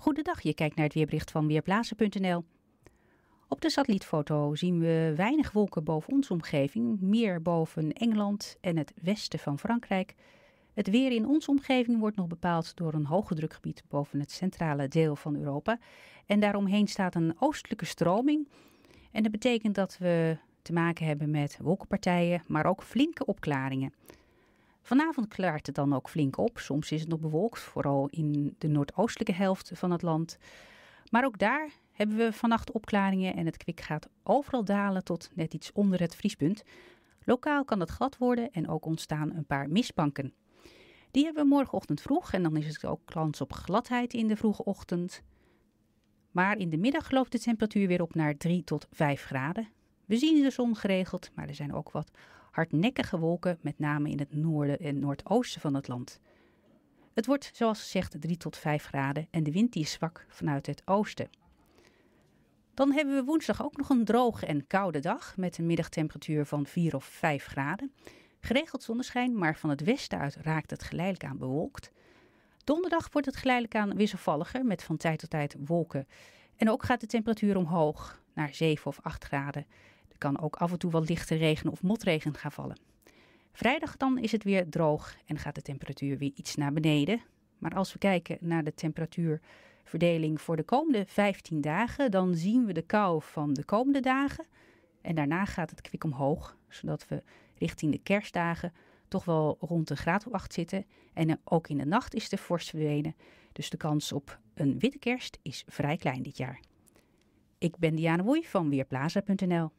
Goedendag, je kijkt naar het weerbericht van weerblazen.nl. Op de satellietfoto zien we weinig wolken boven onze omgeving, meer boven Engeland en het westen van Frankrijk. Het weer in onze omgeving wordt nog bepaald door een hoge drukgebied boven het centrale deel van Europa. En daaromheen staat een oostelijke stroming. En dat betekent dat we te maken hebben met wolkenpartijen, maar ook flinke opklaringen. Vanavond klaart het dan ook flink op. Soms is het nog bewolkt, vooral in de noordoostelijke helft van het land. Maar ook daar hebben we vannacht opklaringen en het kwik gaat overal dalen tot net iets onder het vriespunt. Lokaal kan het glad worden en ook ontstaan een paar mistbanken. Die hebben we morgenochtend vroeg en dan is het ook kans op gladheid in de vroege ochtend. Maar in de middag loopt de temperatuur weer op naar 3 tot 5 graden. We zien de zon geregeld, maar er zijn ook wat hardnekkige wolken, met name in het noorden en noordoosten van het land. Het wordt, zoals gezegd, 3 tot 5 graden en de wind die is zwak vanuit het oosten. Dan hebben we woensdag ook nog een droge en koude dag met een middagtemperatuur van 4 of 5 graden. Geregeld zonneschijn, maar van het westen uit raakt het geleidelijk aan bewolkt. Donderdag wordt het geleidelijk aan wisselvalliger met van tijd tot tijd wolken. En ook gaat de temperatuur omhoog naar 7 of 8 graden kan ook af en toe wel lichte regen of motregen gaan vallen. Vrijdag dan is het weer droog en gaat de temperatuur weer iets naar beneden. Maar als we kijken naar de temperatuurverdeling voor de komende 15 dagen, dan zien we de kou van de komende dagen. En daarna gaat het kwik omhoog, zodat we richting de kerstdagen toch wel rond de graad op 8 zitten. En eh, ook in de nacht is de vorst verdwenen. Dus de kans op een witte kerst is vrij klein dit jaar. Ik ben Diana Woei van Weerplaza.nl.